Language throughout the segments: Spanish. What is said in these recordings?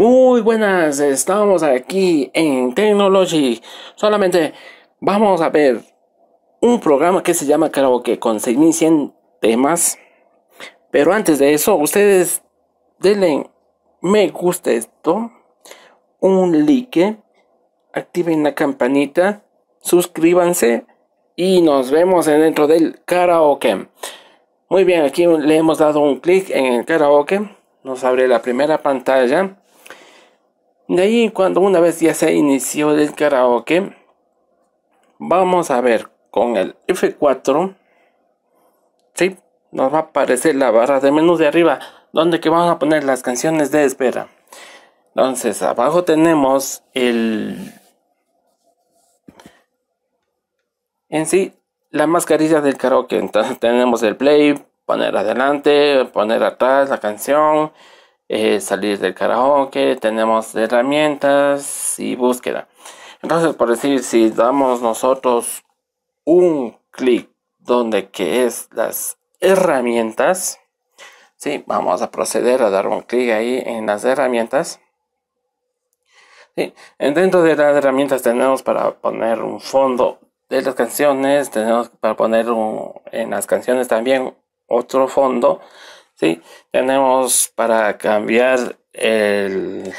Muy buenas, estamos aquí en Technology. Solamente vamos a ver un programa que se llama Karaoke con 6100 temas. Pero antes de eso, ustedes denle me gusta esto, un like, activen la campanita, suscríbanse y nos vemos dentro del karaoke. Muy bien, aquí le hemos dado un clic en el karaoke. Nos abre la primera pantalla de ahí cuando una vez ya se inició el karaoke, vamos a ver con el F4, ¿sí? nos va a aparecer la barra de menú de arriba, donde que vamos a poner las canciones de espera. Entonces abajo tenemos el... En sí, la mascarilla del karaoke. Entonces tenemos el play, poner adelante, poner atrás la canción. Eh, salir del karaoke, tenemos herramientas y búsqueda. Entonces, por decir, si damos nosotros un clic donde que es las herramientas, ¿sí? vamos a proceder a dar un clic ahí en las herramientas. Dentro de las herramientas tenemos para poner un fondo de las canciones, tenemos para poner en las canciones también otro fondo tenemos para cambiar el,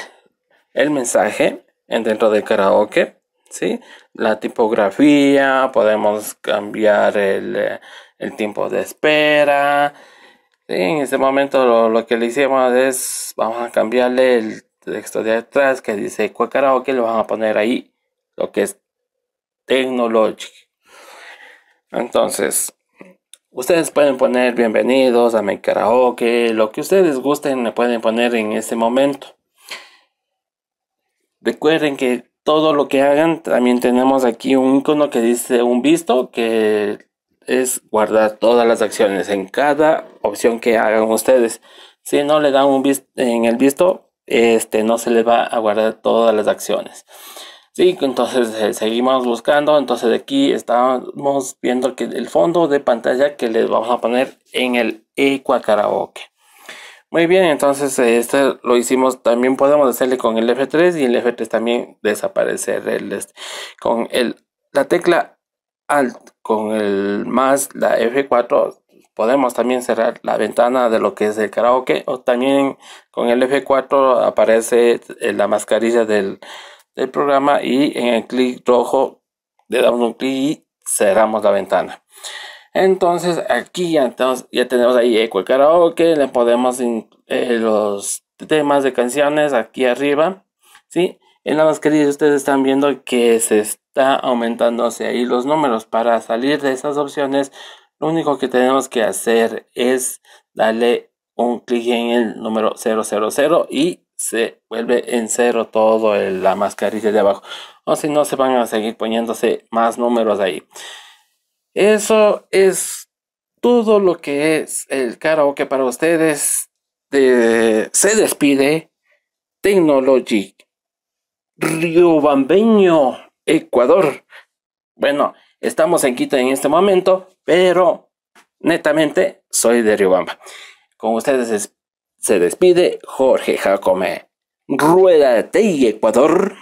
el mensaje dentro de karaoke. ¿sí? La tipografía, podemos cambiar el, el tiempo de espera. En este momento lo, que le hicimos es, vamos a cambiarle el texto de atrás que dice Karaoke, lo vamos a poner ahí, lo que es tecnológico Entonces, Ustedes pueden poner bienvenidos, a mi karaoke, lo que ustedes gusten me pueden poner en ese momento. Recuerden que todo lo que hagan, también tenemos aquí un icono que dice un visto, que es guardar todas las acciones en cada opción que hagan ustedes. Si no le dan un visto en el visto, este no se le va a guardar todas las acciones. Sí, entonces eh, seguimos buscando. Entonces aquí estamos viendo que el fondo de pantalla que les vamos a poner en el Equa Karaoke. Muy bien, entonces eh, este lo hicimos. También podemos hacerle con el F3 y el F3 también desaparecer. El, con el, la tecla Alt, con el más la F4 podemos también cerrar la ventana de lo que es el karaoke o también con el F4 aparece eh, la mascarilla del del programa y en el clic rojo le damos un clic y cerramos la ventana. Entonces aquí ya tenemos, ahí eco el karaoke, le podemos eh, los temas de canciones aquí arriba, ¿sí? En la mascarilla ustedes están viendo que se está aumentándose ahí los números. Para salir de esas opciones, lo único que tenemos que hacer es darle un clic en el número 000 y se vuelve en cero todo la mascarilla de abajo. O si no, se van a seguir poniéndose más números ahí. Eso es todo lo que es el karaoke para ustedes. se despide Technology Riobambeño, Ecuador. Bueno, estamos en Quito en este momento, pero netamente soy de Riobamba. Con ustedes es se despide Jorge Jacome. Rueda de Ecuador.